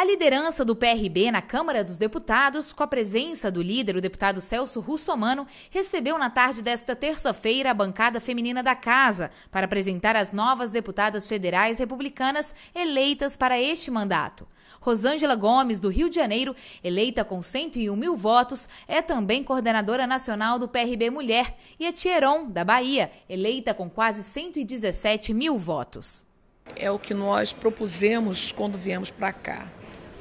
A liderança do PRB na Câmara dos Deputados, com a presença do líder, o deputado Celso Russomano, recebeu na tarde desta terça-feira a bancada feminina da Casa para apresentar as novas deputadas federais republicanas eleitas para este mandato. Rosângela Gomes, do Rio de Janeiro, eleita com 101 mil votos, é também coordenadora nacional do PRB Mulher, e a Tieron, da Bahia, eleita com quase 117 mil votos. É o que nós propusemos quando viemos para cá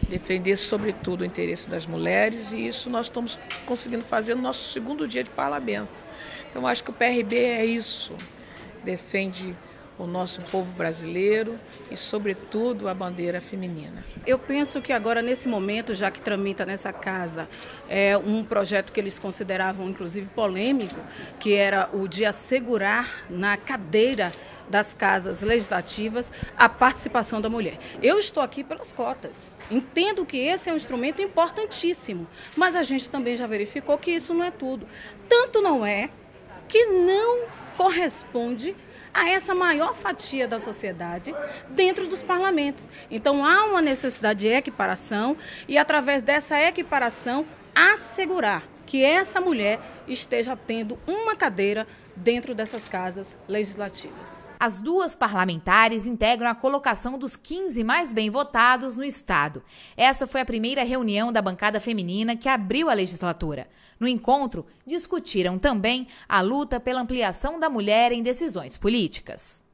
defender, sobretudo, o interesse das mulheres, e isso nós estamos conseguindo fazer no nosso segundo dia de parlamento. Então, acho que o PRB é isso, defende o nosso povo brasileiro e, sobretudo, a bandeira feminina. Eu penso que agora, nesse momento, já que tramita nessa casa é um projeto que eles consideravam, inclusive, polêmico, que era o de assegurar na cadeira das casas legislativas a participação da mulher. Eu estou aqui pelas cotas. Entendo que esse é um instrumento importantíssimo, mas a gente também já verificou que isso não é tudo. Tanto não é que não corresponde a essa maior fatia da sociedade dentro dos parlamentos. Então há uma necessidade de equiparação e através dessa equiparação assegurar que essa mulher esteja tendo uma cadeira dentro dessas casas legislativas. As duas parlamentares integram a colocação dos 15 mais bem votados no Estado. Essa foi a primeira reunião da bancada feminina que abriu a legislatura. No encontro, discutiram também a luta pela ampliação da mulher em decisões políticas.